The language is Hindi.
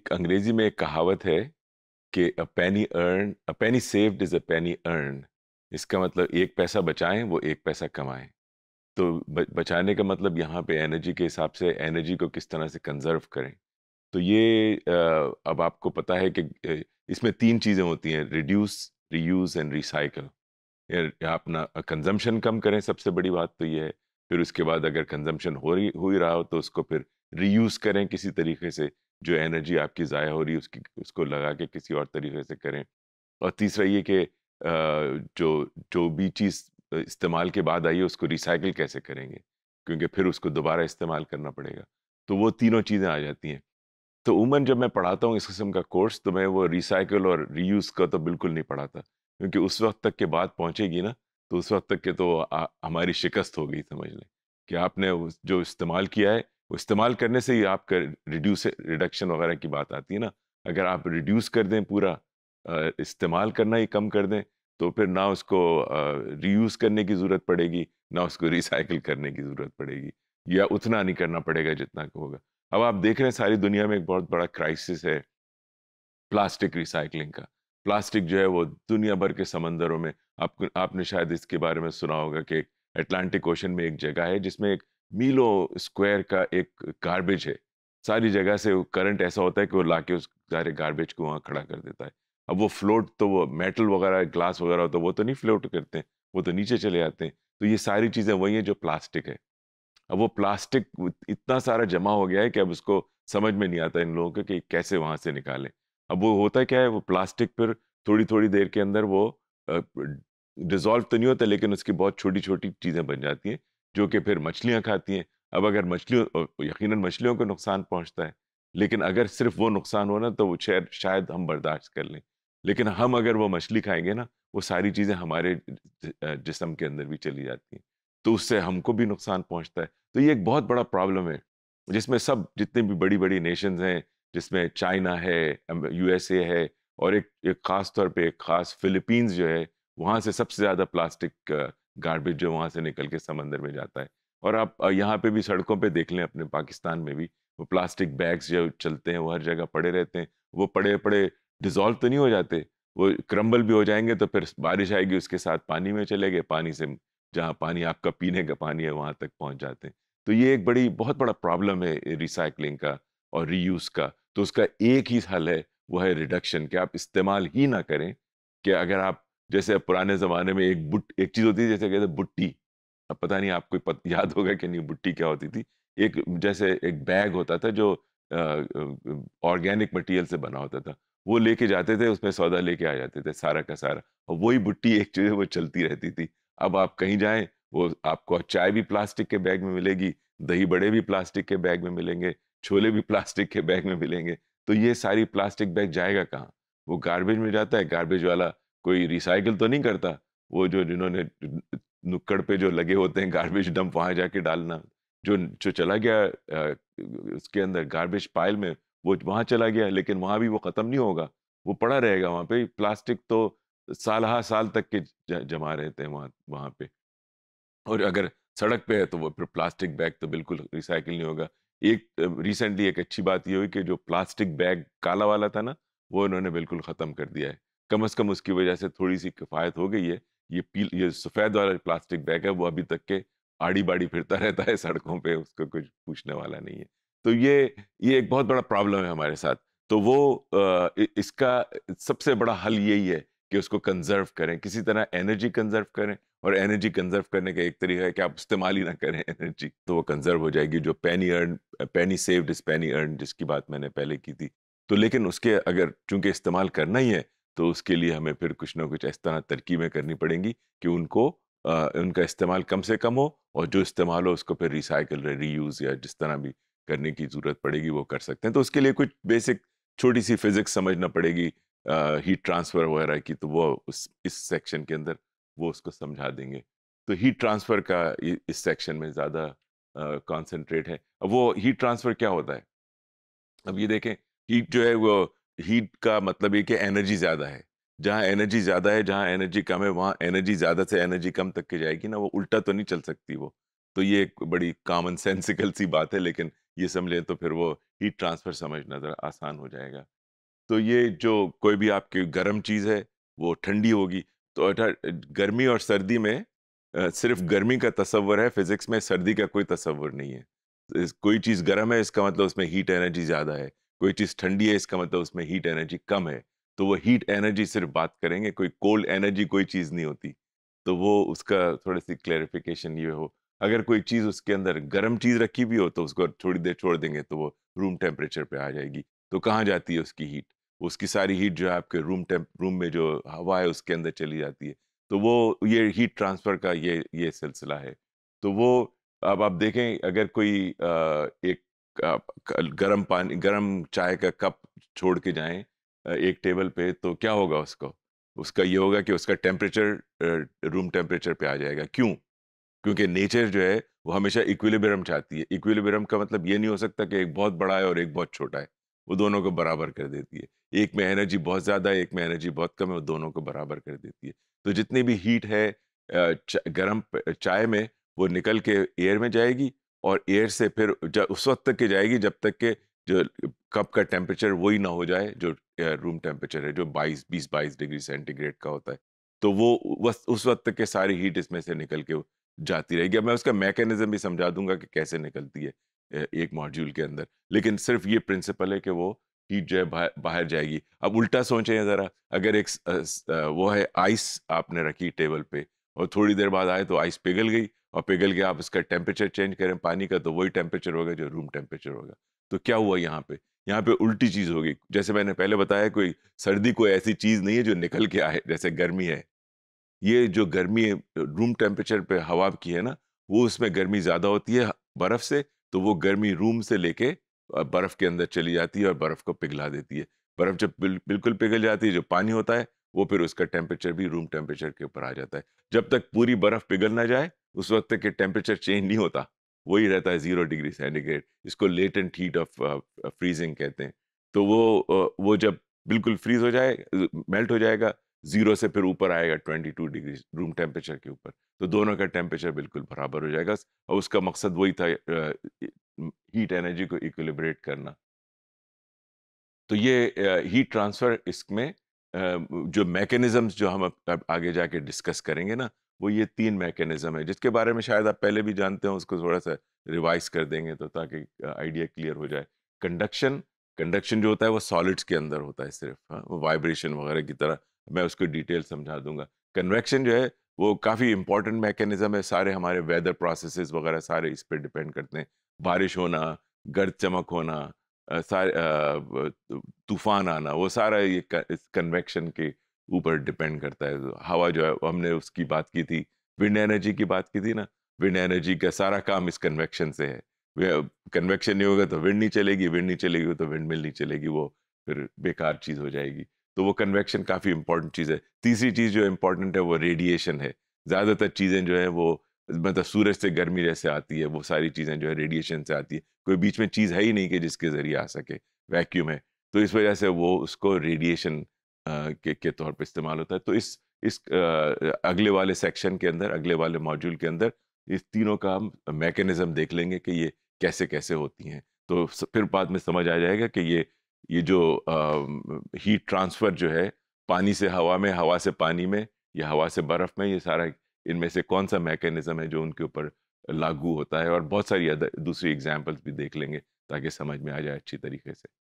एक अंग्रेजी में एक कहावत है कि a penny earn a penny saved is a penny earn इसका मतलब एक पैसा बचाएं वो एक पैसा कमाएं तो बचाने का मतलब यहाँ पे एनर्जी के हिसाब से एनर्जी को किस तरह से कंजर्व करें तो ये अब आपको पता है कि इसमें तीन चीज़ें होती हैं रिड्यूस रीयूज़ एंड रिसाइकल अपना कंजम्पशन कम करें सबसे बड़ी बात तो ये है फिर उसके बाद अगर कंजम्पशन हो रही हो ही रहा हो तो उसको फिर रीयूज़ करें किसी तरीके से जो एनर्जी आपकी ज़ाया हो रही है उसकी उसको लगा के किसी और तरीके से करें और तीसरा ये कि जो जो भी चीज़ इस्तेमाल के बाद आई है उसको रिसाइकिल कैसे करेंगे क्योंकि फिर उसको दोबारा इस्तेमाल करना पड़ेगा तो वो तीनों चीज़ें आ जाती हैं तो उमन जब मैं पढ़ाता हूँ इस किस्म का कोर्स तो मैं वो रिसाइकिल और रीयूज़ का तो बिल्कुल नहीं पढ़ाता क्योंकि उस वक्त तक के बाद पहुँचेगी ना तो उस वक्त तक के तो आ, हमारी शिकस्त हो गई समझ लें कि आपने जो इस्तेमाल किया है वो इस्तेमाल करने से ही आपका रिड्यूस रिडक्शन वगैरह की बात आती है ना अगर आप रिड्यूस कर दें पूरा इस्तेमाल करना ही कम कर दें तो फिर ना उसको रीयूज़ करने की ज़रूरत पड़ेगी ना उसको रिसाइकिल करने की ज़रूरत पड़ेगी या उतना नहीं करना पड़ेगा जितना होगा अब आप देख रहे हैं सारी दुनिया में एक बहुत बड़ा क्राइसिस है प्लास्टिक रिसाइकलिंग का प्लास्टिक जो है वो दुनिया भर के समंदरों में आप, आपने शायद इसके बारे में सुना होगा कि अटलांटिक ओशन में एक जगह है जिसमें एक मीलों स्क्वायर का एक गार्बेज है सारी जगह से करंट ऐसा होता है कि वो लाके उस सारे गार्बेज को वहाँ खड़ा कर देता है अब वो फ्लोट तो वो मेटल वगैरह ग्लास वगैरह होता है वो तो नहीं फ्लोट करते हैं वो तो नीचे चले जाते हैं तो ये सारी चीज़ें वही हैं जो प्लास्टिक है अब वो प्लास्टिक इतना सारा जमा हो गया है कि अब उसको समझ में नहीं आता इन लोगों को कि कैसे वहाँ से निकालें अब वो होता क्या है वो प्लास्टिक फिर थोड़ी थोड़ी देर के अंदर वो डिज़ोल्व तो नहीं होता लेकिन उसकी बहुत छोटी छोटी चीज़ें बन जाती हैं जो कि फिर मछलियाँ खाती हैं अब अगर मछलियों यकीन मछलियों को नुकसान पहुँचता है लेकिन अगर सिर्फ वो नुकसान हो ना तो वो शहर शायद हम बर्दाश्त कर लें लेकिन हम अगर वो मछली खाएंगे ना वो सारी चीज़ें हमारे जिसम के अंदर भी चली जाती हैं तो उससे हमको भी नुकसान पहुंचता है तो ये एक बहुत बड़ा प्रॉब्लम है जिसमें सब जितने भी बड़ी बड़ी नेशंस हैं जिसमें चाइना है यूएसए है और एक एक ख़ास तौर पे एक ख़ास फिलीपींस जो है वहाँ से सबसे ज़्यादा प्लास्टिक गार्बेज जो वहाँ से निकल के समंदर में जाता है और आप यहाँ पे भी सड़कों पे देख लें अपने पाकिस्तान में भी वो प्लास्टिक बैग्स जो चलते हैं वो हर जगह पड़े रहते हैं वो पड़े पड़े डिजोल्व तो नहीं हो जाते वो क्रम्बल भी हो जाएंगे तो फिर बारिश आएगी उसके साथ पानी में चले गए पानी से जहाँ पानी आपका पीने का पानी है वहाँ तक पहुँच जाते हैं तो ये एक बड़ी बहुत बड़ा प्रॉब्लम है रिसाइकलिंग का और रीयूज़ का तो उसका एक ही हल है वो है रिडक्शन कि आप इस्तेमाल ही ना करें कि अगर आप जैसे अब पुराने ज़माने में एक बुट एक चीज़ होती थी जैसे कहते बुट्टी अब पता नहीं आपको पत, याद होगा कि नहीं बुट्टी क्या होती थी एक जैसे एक बैग होता था जो ऑर्गेनिक मटेरियल से बना होता था वो लेके जाते थे उसमें सौदा लेके आ जाते थे सारा का सारा और वही बुट्टी एक चीज वो चलती रहती थी अब आप कहीं जाएं वो आपको चाय भी प्लास्टिक के बैग में मिलेगी दही बड़े भी प्लास्टिक के बैग में मिलेंगे छोले भी प्लास्टिक के बैग में मिलेंगे तो ये सारी प्लास्टिक बैग जाएगा कहाँ वो गार्बेज में जाता है गार्बेज वाला कोई रिसाइकिल तो नहीं करता वो जो जिन्होंने नुक्कड़ पे जो लगे होते हैं गार्बेज डंप वहाँ जाके डालना जो जो चला गया उसके अंदर गार्बेज पाइल में वो वहाँ चला गया लेकिन वहाँ भी वो ख़त्म नहीं होगा वो पड़ा रहेगा वहाँ पे प्लास्टिक तो साल हा साल तक के जमा रहते हैं वहाँ वहाँ पे और अगर सड़क पे है तो वो फिर प्लास्टिक बैग तो बिल्कुल रिसाइकिल नहीं होगा एक रिसेंटली एक अच्छी बात ये हुई कि जो प्लास्टिक बैग काला वाला था ना वो इन्होंने बिल्कुल ख़त्म कर दिया है कम अज़ कम उसकी वजह से थोड़ी सी किफ़ायत हो गई है ये पील ये सफ़ेद वाला प्लास्टिक बैग है वो अभी तक के आड़ी बाड़ी फिरता रहता है सड़कों पे उसको कुछ पूछने वाला नहीं है तो ये ये एक बहुत बड़ा प्रॉब्लम है हमारे साथ तो वो इसका सबसे बड़ा हल यही है कि उसको कंजर्व करें किसी तरह एनर्जी कंजर्व करें और एनर्जी कंजर्व करने का एक तरीका है कि आप इस्तेमाल ही ना करें एनर्जी तो वो कंजर्व हो जाएगी जो पैनी अर्न पैनी सेव्ड इस पैनी अर्न जिसकी बात मैंने पहले की थी तो लेकिन उसके अगर चूंकि इस्तेमाल करना ही है तो उसके लिए हमें फिर कुछ ना कुछ इस तरह तरकीबें करनी पड़ेंगी कि उनको आ, उनका इस्तेमाल कम से कम हो और जो इस्तेमाल हो उसको फिर रिसाइकल रीयूज़ या जिस तरह भी करने की ज़रूरत पड़ेगी वो कर सकते हैं तो उसके लिए कुछ बेसिक छोटी सी फिज़िक्स समझना पड़ेगी हीट ट्रांसफ़र वगैरह की तो वो उस इस सेक्शन के अंदर वो उसको समझा देंगे तो हीट ट्रांसफ़र का इस सेक्शन में ज़्यादा कॉन्सेंट्रेट है अब वो हीट ट्रांसफ़र क्या होता है अब ये देखें हीट जो है वो हीट का मतलब ये कि एनर्जी ज़्यादा है जहाँ एनर्जी ज़्यादा है जहाँ एनर्जी कम है वहाँ एनर्जी ज़्यादा से एनर्जी कम तक के जाएगी ना वो उल्टा तो नहीं चल सकती वो तो ये एक बड़ी कॉमन सेंसिकल सी बात है लेकिन ये समझ लें तो फिर वो हीट ट्रांसफ़र समझना ज़रा आसान हो जाएगा तो ये जो कोई भी आपकी गर्म चीज़ है वो ठंडी होगी तो अठा गर्मी और सर्दी में सिर्फ गर्मी का तस्वर है फिज़िक्स में सर्दी का कोई तस्वर नहीं है कोई चीज़ गर्म है इसका मतलब उसमें हीट एनर्जी ज़्यादा है कोई चीज़ ठंडी है इसका मतलब उसमें हीट एनर्जी कम है तो वो हीट एनर्जी सिर्फ बात करेंगे कोई कोल्ड एनर्जी कोई चीज़ नहीं होती तो वो उसका थोड़ी सी क्लैरिफिकेशन ये हो अगर कोई चीज़ उसके अंदर गर्म चीज़ रखी भी हो तो उसको थोड़ी देर छोड़ देंगे तो वो रूम टेम्परेचर पे आ जाएगी तो कहाँ जाती है उसकी हीट उसकी सारी हीट जो है आपके रूम टेम्प रूम में जो हवा है उसके अंदर चली जाती है तो वो ये हीट ट्रांसफ़र का ये ये सिलसिला है तो वो अब आप देखें अगर कोई आ, एक गर्म पानी गर्म चाय का कप छोड़ के जाएं एक टेबल पे तो क्या होगा उसको उसका ये होगा कि उसका टेम्परेचर रूम टेम्परेचर पे आ जाएगा क्यों क्योंकि नेचर जो है वो हमेशा इक्विलिब्रियम चाहती है इक्विलिब्रियम का मतलब ये नहीं हो सकता कि एक बहुत बड़ा है और एक बहुत छोटा है वो दोनों को बराबर कर देती है एक में एनर्जी बहुत ज़्यादा है एक में एनर्जी बहुत कम है वो दोनों को बराबर कर देती है तो जितनी भी हीट है गर्म चाय में वो निकल के एयर में जाएगी और एयर से फिर उस वक्त तक के जाएगी जब तक के जो कप का टेम्परेचर वही ना हो जाए जो रूम टेम्परेचर है जो 22 20 22 डिग्री सेंटीग्रेड का होता है तो वो उस वक्त तक के सारी हीट इसमें से निकल के जाती रहेगी अब मैं उसका मैकेनिज्म भी समझा दूंगा कि कैसे निकलती है एक मॉड्यूल के अंदर लेकिन सिर्फ ये प्रिंसिपल है कि वो हीट जो है बाहर, बाहर जाएगी अब उल्टा सोचें ज़रा अगर एक वो है आइस आपने रखी टेबल पे और थोड़ी देर बाद आए तो आइस पिघल गई और पिघल के आप इसका टेम्परेचर चेंज करें पानी का तो वही टेम्परेचर होगा जो रूम टेम्परेचर होगा तो क्या हुआ यहाँ पे यहाँ पे उल्टी चीज़ होगी जैसे मैंने पहले बताया कोई सर्दी कोई ऐसी चीज़ नहीं है जो निकल के आए जैसे गर्मी है ये जो गर्मी है रूम टेम्परेचर पे हवा की है ना वो उसमें गर्मी ज़्यादा होती है बर्फ़ से तो वो गर्मी रूम से लेके बर्फ़ के अंदर चली जाती है और बर्फ़ को पिघला देती है बर्फ़ जब बिल्कुल पिघल जाती है जो पानी होता है वो फिर उसका टेम्परेचर भी रूम टेम्परेचर के ऊपर आ जाता है जब तक पूरी बर्फ पिघल ना जाए उस वक्त तक टेम्परेचर चेंज नहीं होता वही रहता है जीरो डिग्री सेंटीग्रेड इसको लेटेंट हीट ऑफ फ्रीजिंग कहते हैं तो वो वो जब बिल्कुल फ्रीज हो जाए मेल्ट हो जाएगा जीरो से फिर ऊपर आएगा twenty two degree room temperature के ऊपर तो दोनों का टेम्परेचर बिल्कुल बराबर हो जाएगा और उसका मकसद वही था हीट एनर्जी को इक्विलिब्रेट करना तो ये हीट ट्रांसफ़र इसमें जो मैकेनिज़म्स जो हम अब आगे जाके डिस्कस करेंगे ना वो ये तीन मैकेनिज़्म है जिसके बारे में शायद आप पहले भी जानते हो उसको थोड़ा सा रिवाइज कर देंगे तो ताकि आइडिया क्लियर हो जाए कंडक्शन कंडक्शन जो होता है वो सॉलिड्स के अंदर होता है सिर्फ हाँ वो वाइब्रेशन वगैरह की तरह मैं उसको डिटेल समझा दूंगा कन्वेक्शन जो है वो काफ़ी इंपॉर्टेंट मैकेनिज़्म है सारे हमारे वेदर प्रोसेसेस वगैरह सारे इस पर डिपेंड करते हैं बारिश होना गर्द चमक होना तो तूफान आना वो सारा ये कन्वेक्शन के ऊपर डिपेंड करता है तो हवा जो है हमने उसकी बात की थी विंड एनर्जी की बात की थी ना विंड एनर्जी का सारा काम इस कन्वेक्शन से है कन्वेक्शन नहीं होगा तो विंड नहीं चलेगी विंड नहीं चलेगी तो विंड मिल नहीं चलेगी वो फिर बेकार चीज़ हो जाएगी तो वो कन्वेक्शन काफ़ी इंपॉर्टेंट चीज़ है तीसरी चीज़ जो इम्पोर्टेंट है वो रेडिएशन है ज़्यादातर चीज़ें जो है वो मतलब सूरज से गर्मी जैसे आती है वो सारी चीज़ें जो है रेडिएशन से आती है कोई बीच में चीज़ है ही नहीं कि जिसके ज़रिए आ सके वैक्यूम है तो इस वजह से वो उसको रेडिएशन के के तौर पर इस्तेमाल होता है तो इस इस आ, अगले वाले सेक्शन के अंदर अगले वाले मॉड्यूल के अंदर इस तीनों का हम मैकेनिज़म देख लेंगे कि ये कैसे कैसे होती हैं तो फिर बाद में समझ आ जाएगा कि ये ये जो हीट ट्रांसफ़र जो है पानी से हवा में हवा से पानी में या हवा से बर्फ़ में ये सारा इनमें से कौन सा मैकेनिज्म है जो उनके ऊपर लागू होता है और बहुत सारी दूसरी एग्जाम्पल्स भी देख लेंगे ताकि समझ में आ जाए अच्छी तरीके से